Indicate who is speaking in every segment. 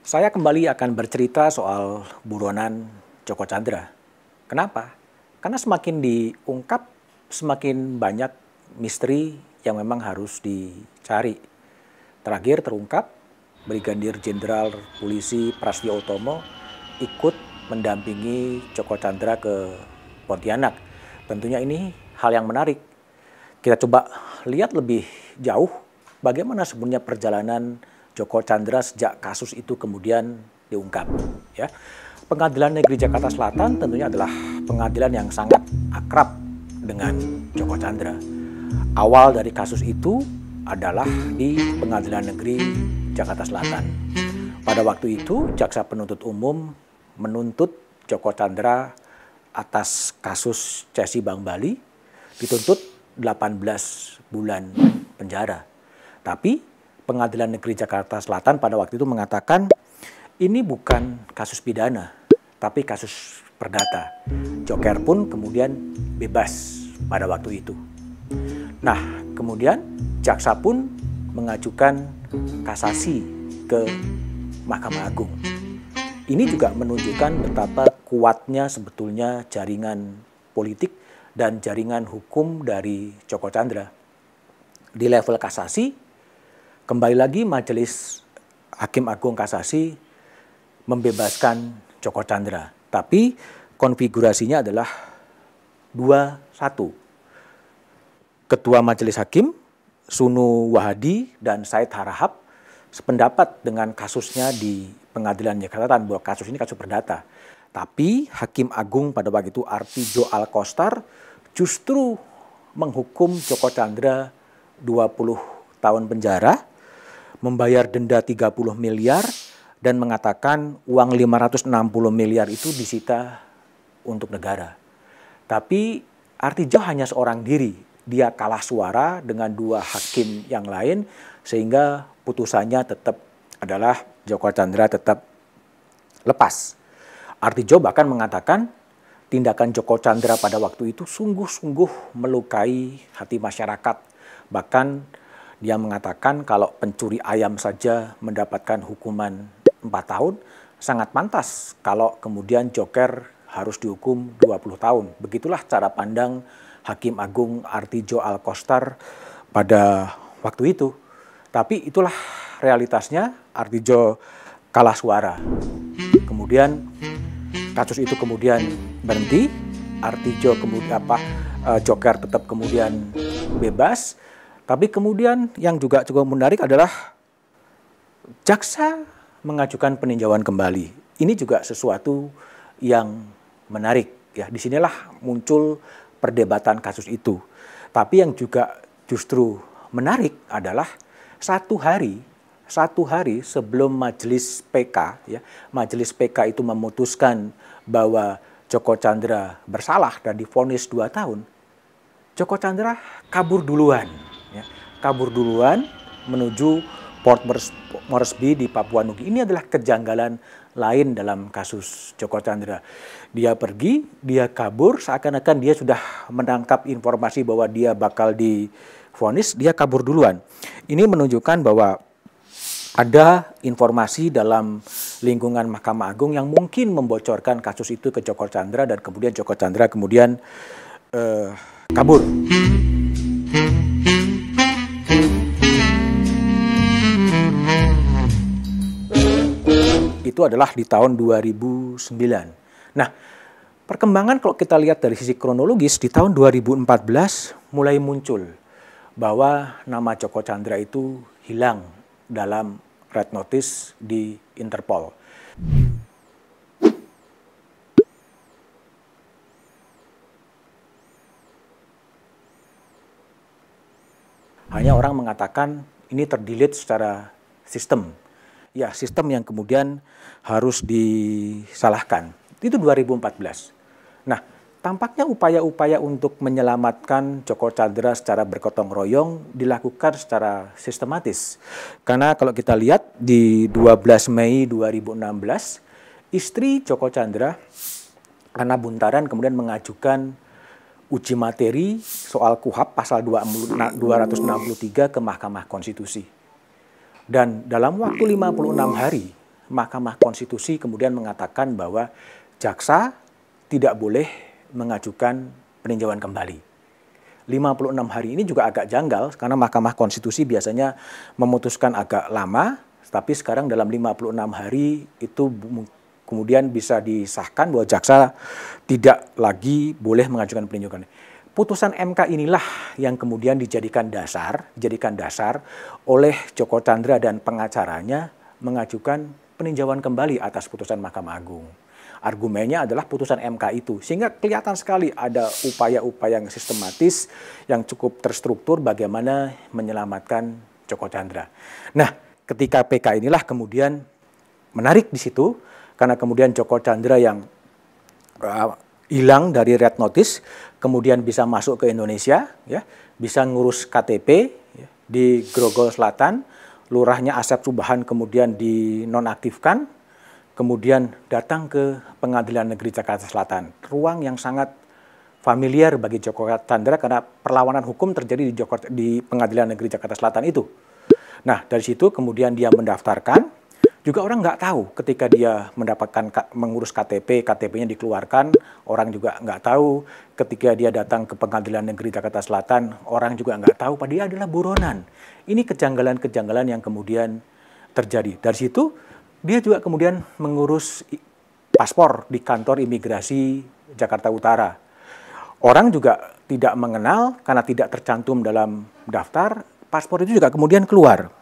Speaker 1: Saya kembali akan bercerita soal buronan Joko Chandra. Kenapa? Karena semakin diungkap, semakin banyak misteri yang memang harus dicari. Terakhir terungkap, Brigadir Jenderal Polisi Prasetyo Utomo ikut mendampingi Joko Chandra ke Pontianak. Tentunya ini hal yang menarik. Kita coba lihat lebih jauh bagaimana sebenarnya perjalanan Joko Chandra sejak kasus itu kemudian diungkap. Ya. Pengadilan Negeri Jakarta Selatan tentunya adalah pengadilan yang sangat akrab dengan Joko Chandra. Awal dari kasus itu adalah di Pengadilan Negeri Jakarta Selatan. Pada waktu itu, jaksa penuntut umum menuntut Joko Chandra atas kasus Cesi Bang Bali dituntut 18 bulan penjara. Tapi Pengadilan Negeri Jakarta Selatan pada waktu itu mengatakan ini bukan kasus pidana, tapi kasus perdata. Joker pun kemudian bebas pada waktu itu. Nah, kemudian jaksa pun mengajukan kasasi ke Mahkamah Agung. Ini juga menunjukkan betapa kuatnya sebetulnya jaringan politik dan jaringan hukum dari Joko Chandra. Di level kasasi, Kembali lagi Majelis Hakim Agung Kasasi membebaskan Joko Chandra, tapi konfigurasinya adalah 2-1. Ketua Majelis Hakim Sunu Wahadi dan Said Harahap sependapat dengan kasusnya di pengadilan Jakarta bahwa kasus ini kasus perdata. Tapi Hakim Agung pada waktu itu Artijo Alkostar justru menghukum Joko Chandra 20 tahun penjara membayar denda 30 miliar dan mengatakan uang 560 miliar itu disita untuk negara. Tapi Artijo hanya seorang diri. Dia kalah suara dengan dua hakim yang lain sehingga putusannya tetap adalah Joko Chandra tetap lepas. Artijo bahkan mengatakan tindakan Joko Chandra pada waktu itu sungguh-sungguh melukai hati masyarakat. Bahkan dia mengatakan kalau pencuri ayam saja mendapatkan hukuman 4 tahun, sangat pantas kalau kemudian joker harus dihukum 20 tahun. Begitulah cara pandang Hakim Agung Artijo Alkostar pada waktu itu. Tapi itulah realitasnya Artijo kalah suara. Kemudian kasus itu kemudian berhenti, Artijo kemudian apa eh, Joker tetap kemudian bebas tapi kemudian yang juga cukup menarik adalah jaksa mengajukan peninjauan kembali. Ini juga sesuatu yang menarik ya. Di Disinilah muncul perdebatan kasus itu. Tapi yang juga justru menarik adalah satu hari satu hari sebelum majelis PK ya majelis PK itu memutuskan bahwa Joko Chandra bersalah dan difonis dua tahun Joko Chandra kabur duluan kabur duluan menuju Port Moresby di Papua Nugini Ini adalah kejanggalan lain dalam kasus Joko Chandra. Dia pergi, dia kabur, seakan-akan dia sudah menangkap informasi bahwa dia bakal difonis, dia kabur duluan. Ini menunjukkan bahwa ada informasi dalam lingkungan Mahkamah Agung yang mungkin membocorkan kasus itu ke Joko Chandra dan kemudian Joko Chandra kemudian uh, kabur. itu adalah di tahun 2009. Nah, perkembangan kalau kita lihat dari sisi kronologis di tahun 2014 mulai muncul bahwa nama Joko Chandra itu hilang dalam red notice di Interpol. Hanya orang mengatakan ini terdelete secara sistem ya sistem yang kemudian harus disalahkan. Itu 2014. Nah, tampaknya upaya-upaya untuk menyelamatkan Joko Chandra secara berkotong royong dilakukan secara sistematis. Karena kalau kita lihat di 12 Mei 2016, istri Joko Chandra, Ana Buntaran kemudian mengajukan uji materi soal KUHAP pasal 263 ke Mahkamah Konstitusi. Dan dalam waktu 56 hari, Mahkamah Konstitusi kemudian mengatakan bahwa jaksa tidak boleh mengajukan peninjauan kembali. 56 hari ini juga agak janggal karena Mahkamah Konstitusi biasanya memutuskan agak lama, tapi sekarang dalam 56 hari itu kemudian bisa disahkan bahwa jaksa tidak lagi boleh mengajukan peninjauan putusan MK inilah yang kemudian dijadikan dasar, dijadikan dasar oleh Joko Chandra dan pengacaranya mengajukan peninjauan kembali atas putusan Mahkamah Agung. Argumennya adalah putusan MK itu, sehingga kelihatan sekali ada upaya-upaya yang sistematis, yang cukup terstruktur bagaimana menyelamatkan Joko Chandra. Nah, ketika PK inilah kemudian menarik di situ, karena kemudian Joko Chandra yang uh, hilang dari red notice, kemudian bisa masuk ke Indonesia, ya, bisa ngurus KTP ya, di Grogol Selatan, lurahnya Asep Subahan kemudian dinonaktifkan, kemudian datang ke Pengadilan Negeri Jakarta Selatan. Ruang yang sangat familiar bagi Joko Chandra karena perlawanan hukum terjadi di, Joko, di Pengadilan Negeri Jakarta Selatan itu. Nah, dari situ kemudian dia mendaftarkan, juga orang nggak tahu ketika dia mendapatkan mengurus KTP, KTP-nya dikeluarkan, orang juga nggak tahu. Ketika dia datang ke pengadilan negeri Jakarta Selatan, orang juga nggak tahu. Padahal dia adalah buronan. Ini kejanggalan-kejanggalan yang kemudian terjadi. Dari situ dia juga kemudian mengurus paspor di kantor imigrasi Jakarta Utara. Orang juga tidak mengenal karena tidak tercantum dalam daftar, paspor itu juga kemudian keluar.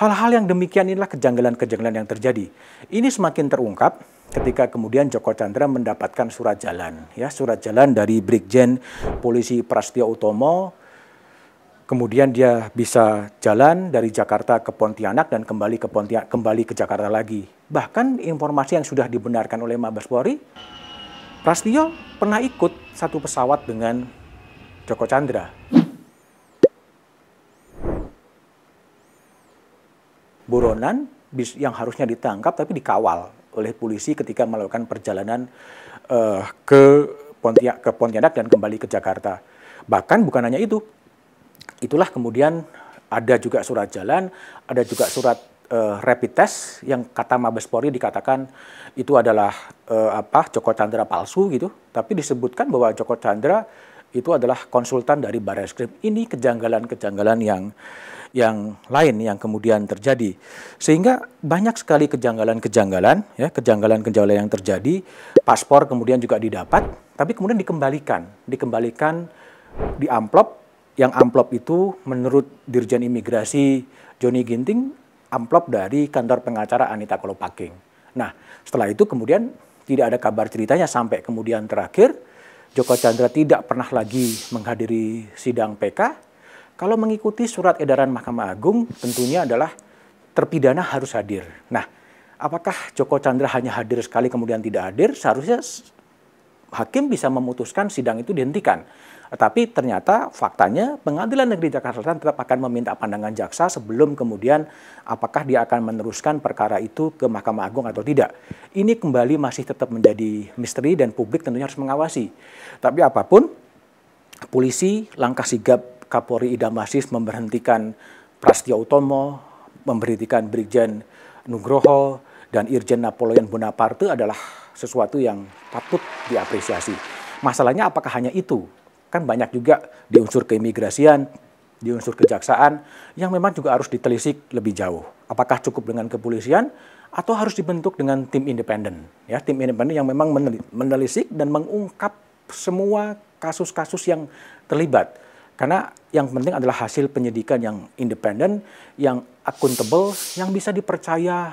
Speaker 1: Hal-hal yang demikian inilah kejanggalan-kejanggalan yang terjadi. Ini semakin terungkap ketika kemudian Joko Chandra mendapatkan surat jalan, ya surat jalan dari Brigjen Polisi Prasetyo Utomo. Kemudian dia bisa jalan dari Jakarta ke Pontianak dan kembali ke Pontianak, kembali ke Jakarta lagi. Bahkan informasi yang sudah dibenarkan oleh Mabes Polri, Prasetyo pernah ikut satu pesawat dengan Joko Chandra. buronan yang harusnya ditangkap tapi dikawal oleh polisi ketika melakukan perjalanan uh, ke Pontianak ke Pontianak dan kembali ke Jakarta. Bahkan bukan hanya itu. Itulah kemudian ada juga surat jalan, ada juga surat uh, rapid test yang kata Mabes Polri dikatakan itu adalah uh, apa Joko Chandra palsu gitu, tapi disebutkan bahwa Joko Chandra itu adalah konsultan dari Barreskrim. Ini kejanggalan-kejanggalan yang yang lain yang kemudian terjadi. Sehingga banyak sekali kejanggalan-kejanggalan ya, kejanggalan-kejanggalan yang terjadi, paspor kemudian juga didapat, tapi kemudian dikembalikan, dikembalikan di amplop yang amplop itu menurut Dirjen Imigrasi Joni Ginting amplop dari kantor pengacara Anita Kolopaking. Nah, setelah itu kemudian tidak ada kabar ceritanya sampai kemudian terakhir Joko Chandra tidak pernah lagi menghadiri sidang PK, kalau mengikuti surat edaran Mahkamah Agung tentunya adalah terpidana harus hadir. Nah, apakah Joko Chandra hanya hadir sekali kemudian tidak hadir? Seharusnya hakim bisa memutuskan sidang itu dihentikan. Tapi ternyata faktanya pengadilan negeri Jakarta Selatan tetap akan meminta pandangan jaksa sebelum kemudian apakah dia akan meneruskan perkara itu ke Mahkamah Agung atau tidak. Ini kembali masih tetap menjadi misteri dan publik tentunya harus mengawasi. Tapi apapun, polisi langkah sigap Kapolri Idam Masis memberhentikan Prastia Utomo, memberhentikan Brigjen Nugroho, dan Irjen Napoleon Bonaparte adalah sesuatu yang patut diapresiasi. Masalahnya apakah hanya itu? Kan banyak juga di unsur keimigrasian, di unsur kejaksaan yang memang juga harus ditelisik lebih jauh. Apakah cukup dengan kepolisian atau harus dibentuk dengan tim independen? Ya, tim independen yang memang menelisik dan mengungkap semua kasus-kasus yang terlibat. Karena yang penting adalah hasil penyidikan yang independen, yang akuntabel, yang bisa dipercaya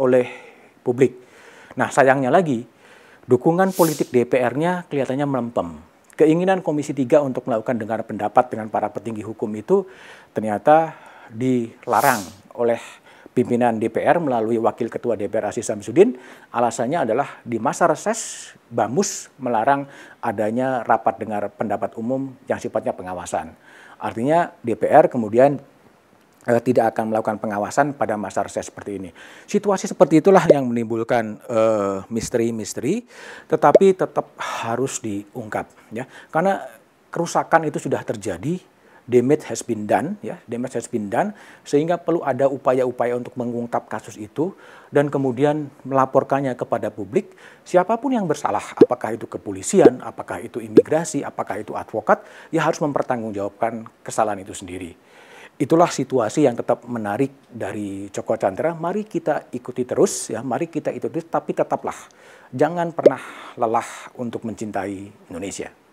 Speaker 1: oleh publik. Nah, sayangnya lagi, dukungan politik DPR-nya kelihatannya melempem keinginan Komisi 3 untuk melakukan dengar pendapat dengan para petinggi hukum itu ternyata dilarang oleh pimpinan DPR melalui Wakil Ketua DPR Aziz Samsudin. Alasannya adalah di masa reses, BAMUS melarang adanya rapat dengar pendapat umum yang sifatnya pengawasan. Artinya DPR kemudian eh, tidak akan melakukan pengawasan pada masa reses seperti ini. Situasi seperti itulah yang menimbulkan eh, misteri-misteri, eh, tetapi tetap harus diungkap, ya, karena kerusakan itu sudah terjadi, damage has been done, ya, damage has been done, sehingga perlu ada upaya-upaya untuk mengungkap kasus itu dan kemudian melaporkannya kepada publik. Siapapun yang bersalah, apakah itu kepolisian, apakah itu imigrasi, apakah itu advokat, ya harus mempertanggungjawabkan kesalahan itu sendiri itulah situasi yang tetap menarik dari Joko Chandra. Mari kita ikuti terus, ya. Mari kita ikuti, tapi tetaplah jangan pernah lelah untuk mencintai Indonesia.